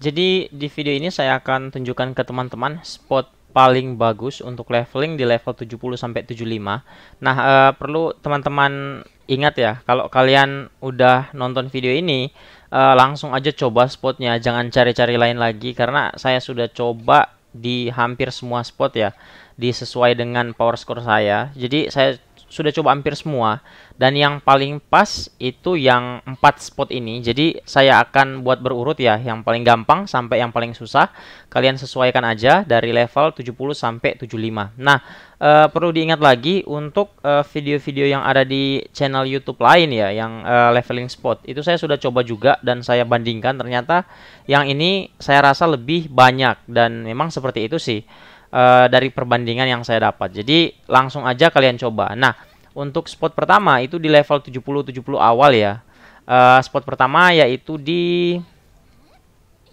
Jadi di video ini saya akan tunjukkan ke teman-teman spot paling bagus untuk leveling di level 70 sampai 75. Nah, eh, perlu teman-teman ingat ya, kalau kalian udah nonton video ini, eh, langsung aja coba spotnya, jangan cari-cari lain lagi karena saya sudah coba di hampir semua spot ya, disesuai dengan power score saya. Jadi saya sudah coba hampir semua dan yang paling pas itu yang empat spot ini. Jadi saya akan buat berurut ya, yang paling gampang sampai yang paling susah. Kalian sesuaikan aja dari level 70 sampai 75. Nah, e, perlu diingat lagi untuk eh, video-video yang ada di channel YouTube lain ya, yang e, leveling spot. Itu saya sudah coba juga dan saya bandingkan ternyata yang ini saya rasa lebih banyak dan memang seperti itu sih. Eh, dari perbandingan yang saya dapat. Jadi langsung aja kalian coba. Nah, untuk spot pertama itu di level 70 70 awal ya. Uh, spot pertama yaitu di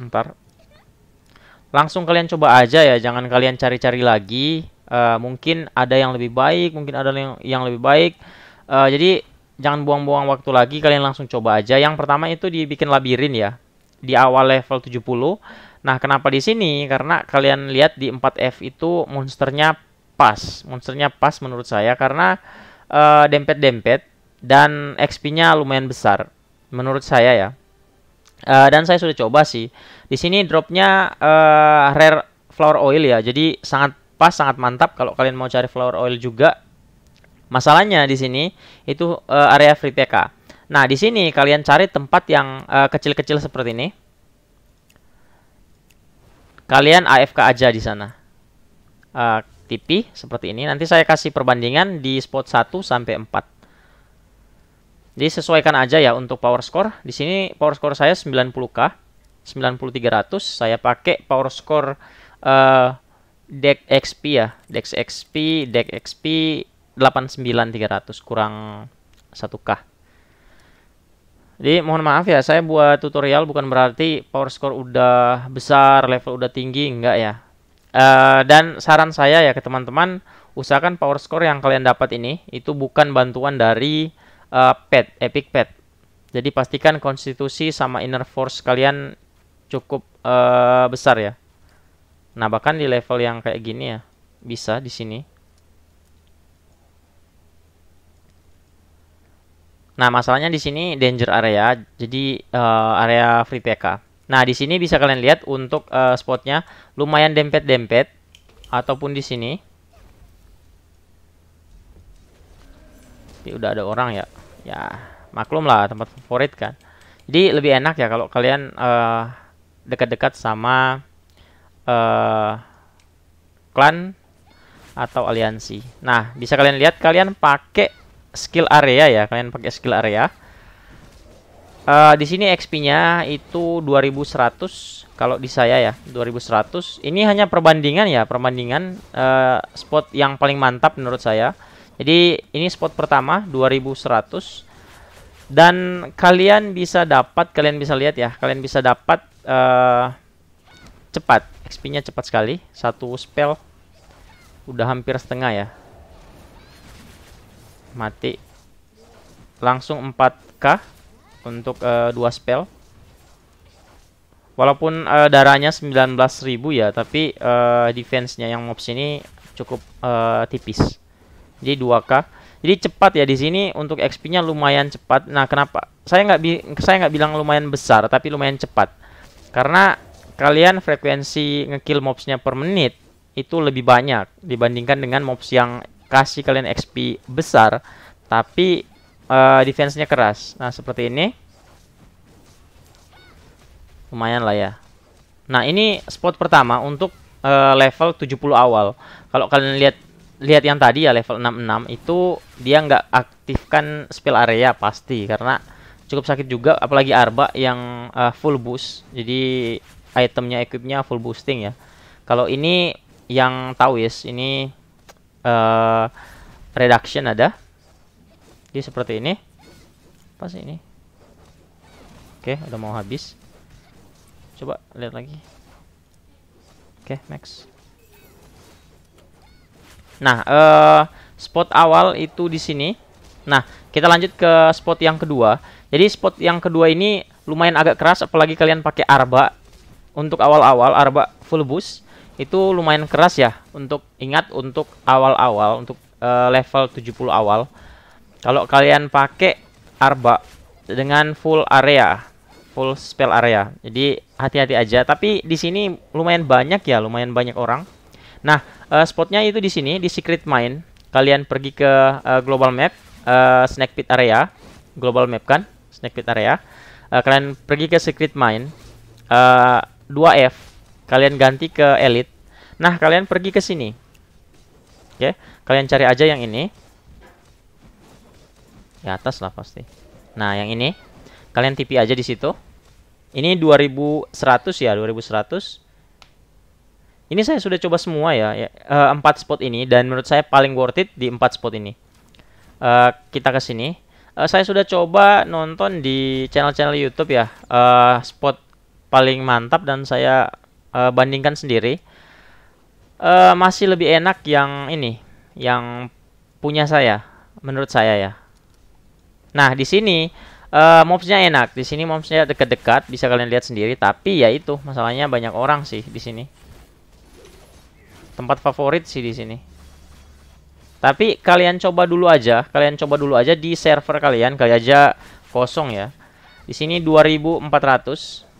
ntar langsung kalian coba aja ya, jangan kalian cari-cari lagi. Uh, mungkin ada yang lebih baik, mungkin ada yang yang lebih baik. Uh, jadi jangan buang-buang waktu lagi, kalian langsung coba aja. Yang pertama itu dibikin labirin ya. Di awal level 70 Nah, kenapa di sini? Karena kalian lihat di 4F itu monsternya pas. Monsternya pas menurut saya karena eh, dempet-dempet uh, dan XP-nya lumayan besar menurut saya ya. Uh, dan saya sudah coba sih. Di sini dropnya uh, rare flower oil ya. Jadi sangat pas, sangat mantap kalau kalian mau cari flower oil juga. Masalahnya di sini itu uh, area free TK. Nah, di sini kalian cari tempat yang kecil-kecil uh, kecil -kecil seperti ini Kalian AFK aja di sana. Uh, eh, TV seperti ini. Nanti saya kasih perbandingan di spot 1 sampai 4. Jadi sesuaikan aja ya untuk power score. Di sini power score saya 90k. 9300 saya pakai power score uh, eh, deck XP ya. deck XP, deck XP 89300 kurang 1k. Jadi mohon maaf ya, saya buat tutorial bukan berarti power score udah besar, level udah tinggi, enggak ya. Uh, dan saran saya ya ke teman-teman, usahakan power score yang kalian dapat ini itu bukan bantuan dari uh, pet, epic pet. Jadi pastikan konstitusi sama inner force kalian cukup uh, besar ya. Nah bahkan di level yang kayak gini ya bisa di sini Nah, masalahnya di sini danger area, jadi uh, area free TK. Nah, di sini bisa kalian lihat untuk uh, spotnya lumayan dempet-dempet ataupun di sini. Ini udah ada orang ya. Ya, maklum lah tempat favorit kan. Jadi lebih enak ya kalau kalian eh, dekat-dekat uh, sama uh, klan atau aliansi. Nah, bisa kalian lihat kalian pakai skill area ya. Kalian pakai skill area. Uh, di sini XP-nya itu 2100 kalau di saya ya 2100 ini hanya perbandingan ya perbandingan uh, spot yang paling mantap menurut saya jadi ini spot pertama 2100 dan kalian bisa dapat kalian bisa lihat ya kalian bisa dapat uh, cepat XP-nya cepat sekali satu spell udah hampir setengah ya mati langsung 4k untuk uh, dua spell walaupun uh, darahnya 19.000 ya tapi uh, defense-nya yang mobs ini cukup uh, tipis jadi 2k jadi cepat ya di sini untuk XP-nya lumayan cepat nah kenapa saya nggak saya nggak bilang lumayan besar tapi lumayan cepat karena kalian frekuensi ngekill nya per menit itu lebih banyak dibandingkan dengan mobs yang kasih kalian XP besar tapi uh, defense-nya keras. Nah, seperti ini. Lumayan lah ya. Nah, ini spot pertama untuk uh, level 70 awal. Kalau kalian lihat lihat yang tadi ya level 66 itu dia nggak aktifkan spell area pasti karena cukup sakit juga apalagi Arba yang uh, full boost. Jadi itemnya equipnya full boosting ya. Kalau ini yang ya, ini uh, eh, reduction ada. Jadi seperti ini. Apa sih ini? Oke, udah mau habis. Coba lihat lagi. Oke, max. Nah, uh, spot awal itu di sini. Nah, kita lanjut ke spot yang kedua. Jadi spot yang kedua ini lumayan agak keras apalagi kalian pakai arba untuk awal-awal arba full boost itu lumayan keras ya untuk ingat untuk awal-awal untuk uh, level 70 awal kalau kalian pakai arba dengan full area full spell area jadi hati-hati aja tapi di sini lumayan banyak ya lumayan banyak orang nah uh, spotnya itu di sini di secret mine kalian pergi ke uh, global map uh, snack pit area global map kan snack pit area uh, kalian pergi ke secret mine uh, 2F Kalian ganti ke elite. Nah, kalian pergi ke sini. Oke, okay. kalian cari aja yang ini. Di atas lah pasti. Nah, yang ini. Kalian tipi aja di situ. Ini 2100 ya, 2100. Ini saya sudah coba semua ya, ya eh, empat uh, spot ini. Dan menurut saya paling worth it di empat spot ini. Uh, kita ke sini. Uh, saya sudah coba nonton di channel-channel YouTube ya, uh, spot paling mantap dan saya uh, bandingkan sendiri uh, masih lebih enak yang ini yang punya saya menurut saya ya nah di sini uh, mobsnya enak di sini mobsnya dekat-dekat bisa kalian lihat sendiri tapi ya itu masalahnya banyak orang sih di sini tempat favorit sih di sini tapi kalian coba dulu aja, kalian coba dulu aja di server kalian, kali aja kosong ya. Di sini 2400.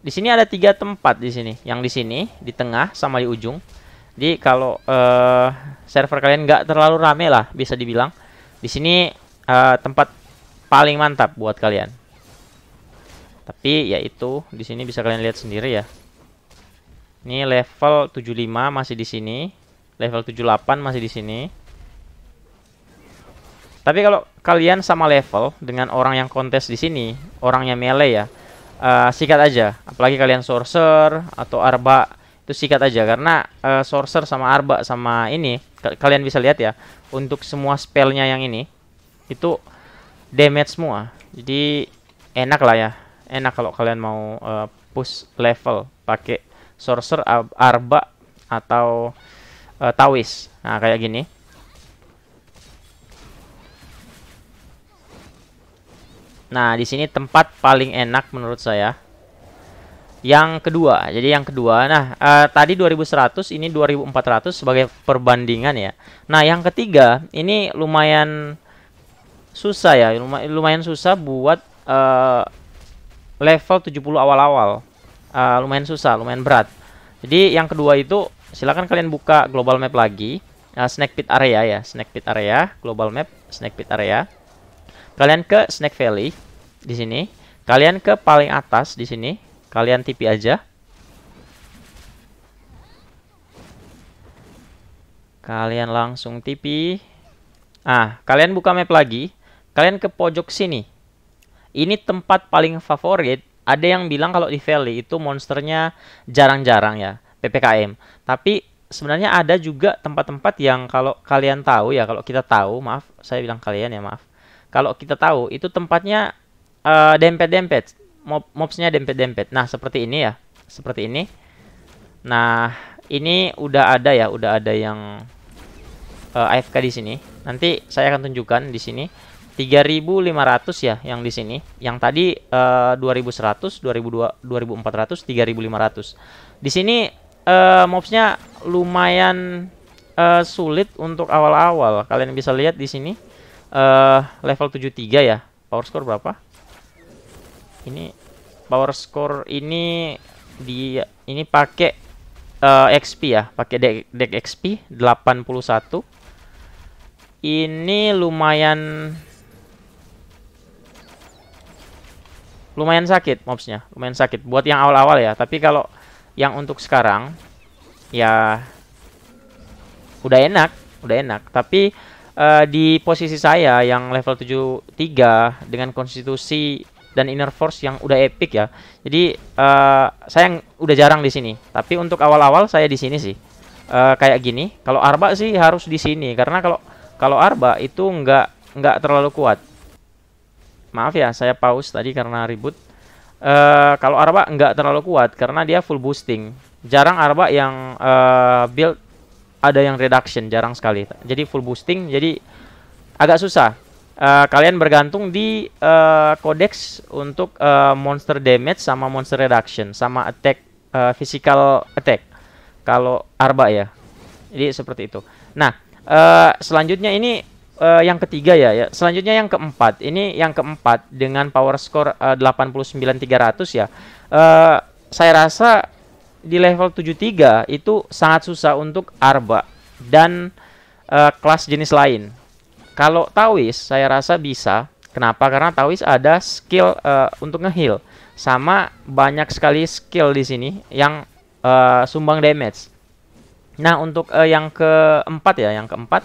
Di sini ada tiga tempat di sini. Yang di sini, di tengah sama di ujung. Jadi kalau uh, server kalian nggak terlalu rame lah, bisa dibilang. Di sini uh, tempat paling mantap buat kalian. Tapi yaitu di sini bisa kalian lihat sendiri ya. Ini level 75 masih di sini. Level 78 masih di sini. Tapi kalau kalian sama level dengan orang yang kontes di sini, orangnya melee ya uh, sikat aja. Apalagi kalian sorcerer atau arba itu sikat aja karena uh, sorcerer sama arba sama ini kalian bisa lihat ya untuk semua spellnya yang ini itu damage semua. Jadi enak lah ya. Enak kalau kalian mau uh, push level pakai sorcerer arba atau uh, tawis. Nah, kayak gini. Nah, di sini tempat paling enak menurut saya. Yang kedua, jadi yang kedua, nah uh, tadi 2100, ini 2400 sebagai perbandingan ya. Nah, yang ketiga, ini lumayan susah ya, lumayan susah buat uh, level 70 awal-awal. Uh, lumayan susah, lumayan berat. Jadi yang kedua itu, silahkan kalian buka global map lagi, uh, snack pit area ya, snack pit area, global map, snack pit area. Kalian ke Snake Valley di sini. Kalian ke paling atas di sini. Kalian tipi aja. Kalian langsung tipi. Ah, kalian buka map lagi. Kalian ke pojok sini. Ini tempat paling favorit. Ada yang bilang kalau di Valley itu monsternya jarang-jarang ya. PPKM. Tapi sebenarnya ada juga tempat-tempat yang kalau kalian tahu ya, kalau kita tahu, maaf, saya bilang kalian ya, maaf kalau kita tahu itu tempatnya uh, dempet-dempet, mob mobsnya dempet-dempet. Nah seperti ini ya, seperti ini. Nah ini udah ada ya, udah ada yang uh, eh, AFK di sini. Nanti saya akan tunjukkan di sini 3.500 ya yang di sini. Yang tadi uh, 2.100, 2.400, 3.500. Di sini uh, mobsnya lumayan uh, sulit untuk awal-awal. Kalian bisa lihat di sini uh, level 73 ya. Power score berapa? Ini power score ini di ini pakai uh, eh, XP ya, pakai deck, deck XP 81. Ini lumayan lumayan sakit mobsnya, lumayan sakit buat yang awal-awal ya. Tapi kalau yang untuk sekarang ya udah enak, udah enak. Tapi uh, di posisi saya yang level 73 dengan konstitusi dan inner force yang udah epic ya. Jadi uh, saya yang udah jarang di sini. Tapi untuk awal-awal saya di sini sih. Uh, kayak gini. Kalau Arba sih harus di sini karena kalau kalau Arba itu nggak nggak terlalu kuat. Maaf ya, saya pause tadi karena ribut. Uh, kalau Arba nggak terlalu kuat karena dia full boosting. Jarang Arba yang uh, build ada yang reduction jarang sekali jadi full boosting jadi agak susah uh, kalian bergantung di uh, untuk uh, monster damage sama monster reduction sama attack uh, physical attack kalau arba ya jadi seperti itu nah uh, selanjutnya ini uh, yang ketiga ya, ya selanjutnya yang keempat ini yang keempat dengan power score uh, 89300 ya uh, saya rasa di level 73 itu sangat susah untuk arba dan uh, kelas jenis lain. Kalau Tawis saya rasa bisa. Kenapa? Karena Tawis ada skill uh, untuk ngeheal sama banyak sekali skill di sini yang uh, sumbang damage. Nah, untuk uh, yang keempat ya, yang keempat.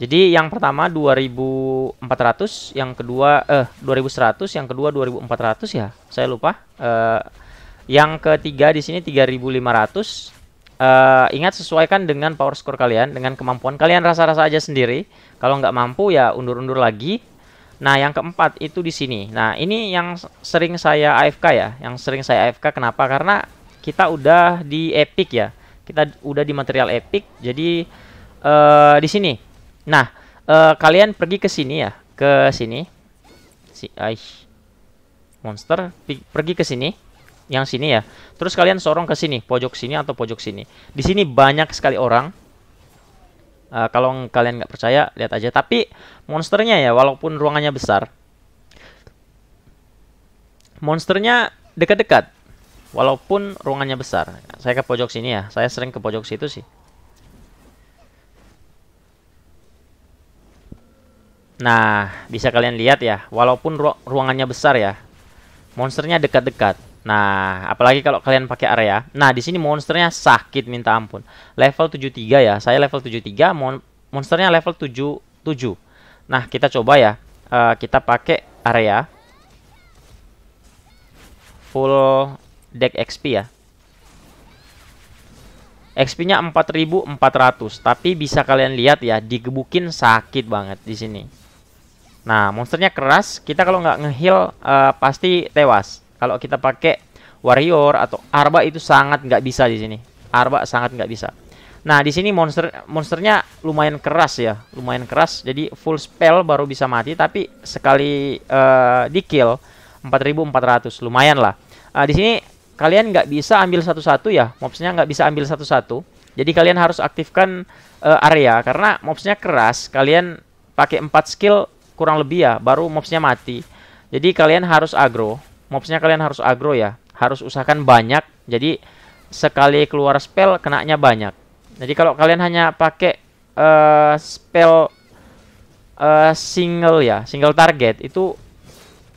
Jadi yang pertama 2400, yang kedua eh 2100, yang kedua 2400 ya. Saya lupa. Uh, yang ketiga di sini 3500. Uh, eh, ingat sesuaikan dengan power score kalian, dengan kemampuan kalian rasa-rasa aja sendiri. Kalau nggak mampu ya undur-undur lagi. Nah, yang keempat itu di sini. Nah, ini yang sering saya AFK ya, yang sering saya AFK kenapa? Karena kita udah di epic ya. Kita udah di material epic. Jadi uh, di sini. Nah, uh, kalian pergi ke sini ya, ke sini. Si Aish. Monster pergi ke sini yang sini ya. Terus kalian sorong ke sini, pojok sini atau pojok sini. Di sini banyak sekali orang. Uh, kalau kalian nggak percaya, lihat aja. Tapi monsternya ya, walaupun ruangannya besar, monsternya dekat-dekat. Walaupun ruangannya besar. Saya ke pojok sini ya. Saya sering ke pojok situ sih. Nah, bisa kalian lihat ya. Walaupun ru ruangannya besar ya, monsternya dekat-dekat. Nah, apalagi kalau kalian pakai area. Nah, di sini monsternya sakit minta ampun. Level 73 ya. Saya level 73, mon monsternya level 77. Nah, kita coba ya. Uh, kita pakai area. Full deck XP ya. XP-nya 4400, tapi bisa kalian lihat ya, digebukin sakit banget di sini. Nah, monsternya keras, kita kalau nggak ngeheal uh, pasti tewas. Kalau kita pakai warrior atau arba itu sangat nggak bisa di sini. Arba sangat nggak bisa. Nah, di sini monster monsternya lumayan keras ya, lumayan keras. Jadi full spell baru bisa mati, tapi sekali uh, di kill 4400 lumayan lah. Uh, di sini kalian nggak bisa ambil satu-satu ya, mobsnya nggak bisa ambil satu-satu. Jadi kalian harus aktifkan uh, area karena mobsnya keras. Kalian pakai 4 skill kurang lebih ya, baru mobsnya mati. Jadi kalian harus agro mobsnya kalian harus agro ya harus usahakan banyak jadi sekali keluar spell kenanya banyak jadi kalau kalian hanya pakai uh, spell uh, single ya single target itu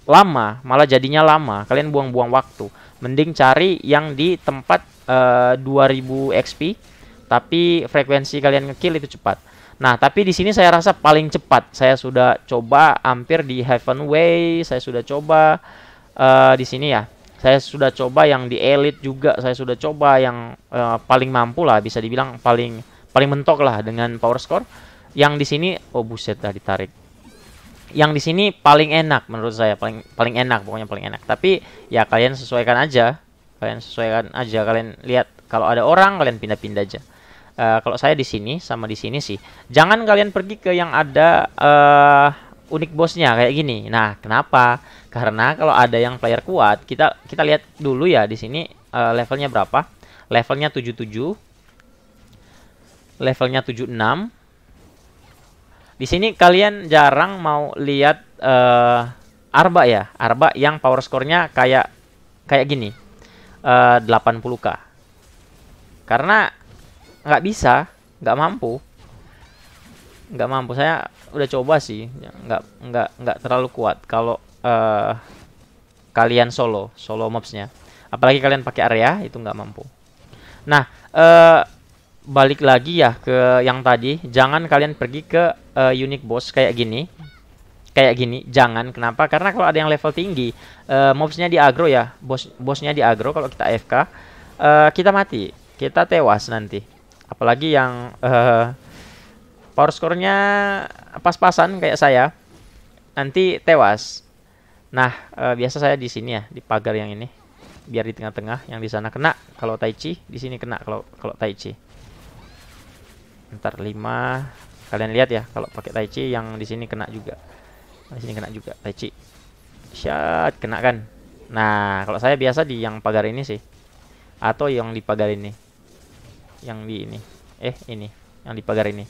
lama malah jadinya lama kalian buang-buang waktu mending cari yang di tempat uh, 2000 XP tapi frekuensi kalian ngekill itu cepat Nah, tapi di sini saya rasa paling cepat. Saya sudah coba hampir di Heaven Way, saya sudah coba Eh, di sini ya saya sudah coba yang di elite juga saya sudah coba yang uh, paling mampu lah bisa dibilang paling paling mentok lah dengan power score yang di sini oh buset dah ditarik yang di sini paling enak menurut saya paling paling enak pokoknya paling enak tapi ya kalian sesuaikan aja kalian sesuaikan aja kalian lihat kalau ada orang kalian pindah-pindah aja uh, kalau saya di sini sama di sini sih jangan kalian pergi ke yang ada uh, unik bosnya kayak gini. Nah, kenapa? Karena kalau ada yang player kuat, kita kita lihat dulu ya di sini uh, levelnya berapa. Levelnya 77. Levelnya 76. Di sini kalian jarang mau lihat uh, arba ya, arba yang power score-nya kayak kayak gini. Eh, uh, 80k. Karena nggak bisa, nggak mampu nggak mampu saya udah coba sih ya, nggak nggak nggak terlalu kuat kalau uh, kalian solo solo mobsnya apalagi kalian pakai area itu nggak mampu nah uh, balik lagi ya ke yang tadi jangan kalian pergi ke uh, unique boss kayak gini kayak gini jangan kenapa karena kalau ada yang level tinggi uh, mobsnya di agro ya bos bosnya di agro kalau kita fk uh, kita mati kita tewas nanti apalagi yang uh, Power score-nya pas-pasan kayak saya. Nanti tewas. Nah, e, biasa saya di sini ya, di pagar yang ini. Biar di tengah-tengah, yang di sana kena kalau tai chi, di sini kena kalau kalau tai chi. Ntar 5. Kalian lihat ya, kalau pakai tai chi yang di sini kena juga. Di sini kena juga tai chi. Syat, kena kan? Nah, kalau saya biasa di yang pagar ini sih. Atau yang di pagar ini. Yang di ini. Eh, ini. Yang di pagar ini.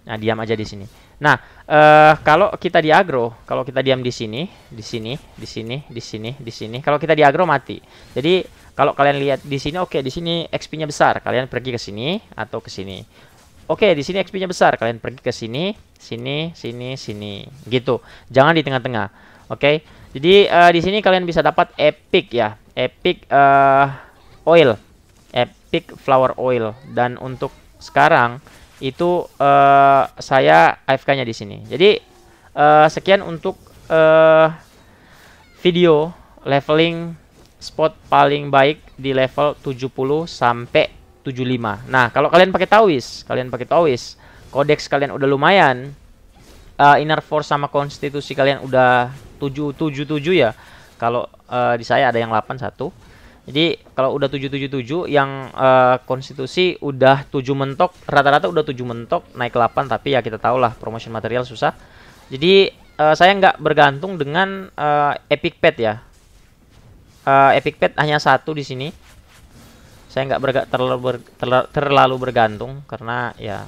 Nah, diam aja di sini. Nah, uh, kalau kita di agro, kalau kita diam di sini, di sini, di sini, di sini, di sini, kalau kita di agro mati. Jadi, kalau kalian lihat di sini oke, okay, di sini XP-nya besar, kalian pergi ke sini atau ke sini. Oke, okay, di sini XP-nya besar, kalian pergi ke sini, sini, sini, sini. Gitu. Jangan di tengah-tengah. Oke. Okay? Jadi, uh, di sini kalian bisa dapat epic ya. Epic uh, oil. Epic flower oil dan untuk sekarang itu uh, saya AFK-nya di sini. Jadi uh, sekian untuk uh, video leveling spot paling baik di level 70 sampai 75. Nah, kalau kalian pakai Tawis, kalian pakai Tawis, kodeks kalian udah lumayan. Uh, inner force sama konstitusi kalian udah 777 ya. Kalau uh, di saya ada yang 81. Jadi kalau udah 777 yang uh, konstitusi udah 7 mentok, rata-rata udah 7 mentok naik 8 tapi ya kita tahulah promotion material susah. Jadi uh, saya nggak bergantung dengan uh, epic pet ya. Uh, epic pet hanya satu di sini. Saya nggak berga terlalu, ber terlalu bergantung karena ya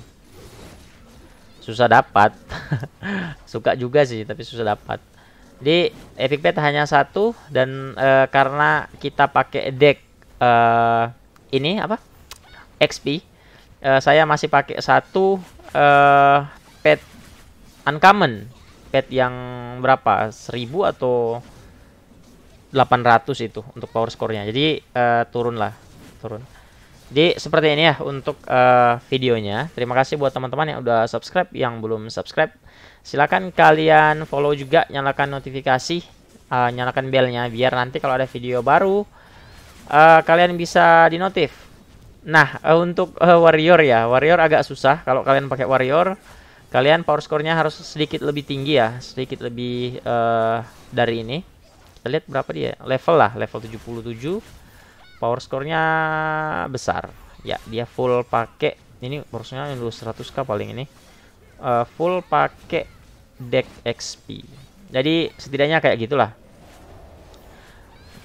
susah dapat. Suka juga sih tapi susah dapat. Jadi epic pet hanya satu dan uh, karena kita pakai deck uh, ini apa? XP. Uh, eh, saya masih pakai satu uh, pet uncommon. Pet yang berapa? 1000 atau 800 itu untuk power score-nya. Jadi uh, turun lah, turun. Jadi seperti ini ya untuk uh, videonya. Terima kasih buat teman-teman yang udah subscribe, yang belum subscribe Silahkan kalian follow juga, nyalakan notifikasi, uh, nyalakan belnya biar nanti kalau ada video baru uh, kalian bisa dinotif. Nah uh, untuk uh, warrior ya, warrior agak susah kalau kalian pakai warrior. Kalian power score-nya harus sedikit lebih tinggi ya, sedikit lebih uh, dari ini. Kita lihat berapa dia, level lah, level 77 power score-nya besar ya dia full pakai ini porsinya yang 200k paling ini uh, full pakai deck XP jadi setidaknya kayak gitulah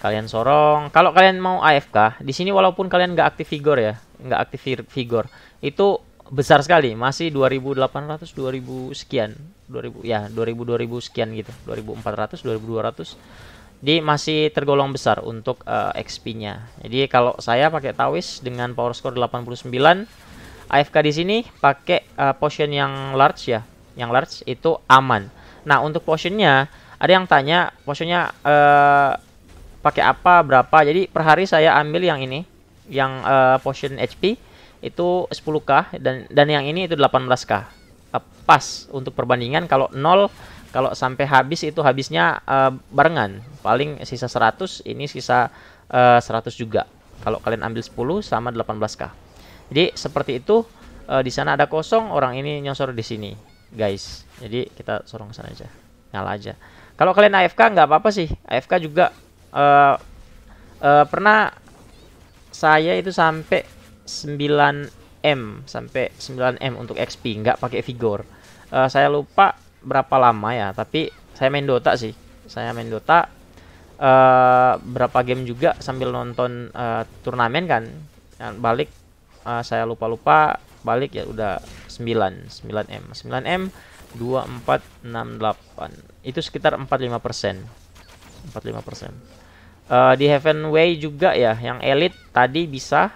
kalian sorong kalau kalian mau AFK di sini walaupun kalian nggak aktif figure ya nggak aktif figure itu besar sekali masih 2800 2000 sekian 2000 ya 2000 2000 sekian gitu 2400 2200 jadi masih tergolong besar untuk uh, eh, XP-nya. Jadi kalau saya pakai Tawis dengan power score 89, AFK di sini pakai uh, potion yang large ya, yang large itu aman. Nah, untuk potionnya ada yang tanya potionnya uh, pakai apa, berapa. Jadi per hari saya ambil yang ini, yang uh, potion HP itu 10k dan dan yang ini itu 18k. Uh, pas untuk perbandingan kalau 0 kalau sampai habis itu habisnya uh, barengan paling sisa 100 ini sisa uh, eh, 100 juga kalau kalian ambil 10 sama 18k jadi seperti itu uh, di sana ada kosong orang ini nyosor di sini guys jadi kita sorong sana aja nyala aja kalau kalian AFK nggak apa-apa sih AFK juga uh, uh, pernah saya itu sampai 9 M sampai 9 M untuk XP nggak pakai vigor uh, saya lupa berapa lama ya, tapi saya main Dota sih. Saya main Dota uh, berapa game juga sambil nonton uh, turnamen kan. Dan balik uh, saya lupa-lupa balik ya udah 9, 9M. 9M 2468. Itu sekitar 45%. 45%. Uh, di Heaven Way juga ya yang elit tadi bisa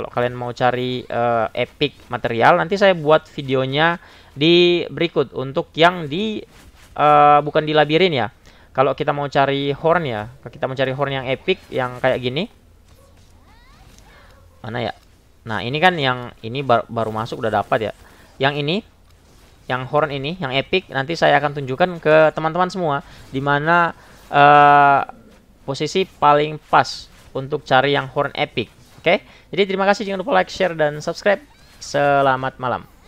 kalau kalian mau cari uh, epic material nanti saya buat videonya di berikut untuk yang di uh, bukan di labirin ya kalau kita mau cari horn ya kita mau cari horn yang epic yang kayak gini mana ya nah ini kan yang ini bar baru masuk udah dapat ya yang ini yang horn ini yang epic nanti saya akan tunjukkan ke teman-teman semua dimana uh, eh, posisi paling pas untuk cari yang horn epic Oke, jadi terima kasih. Jangan lupa like, share, dan subscribe. Selamat malam.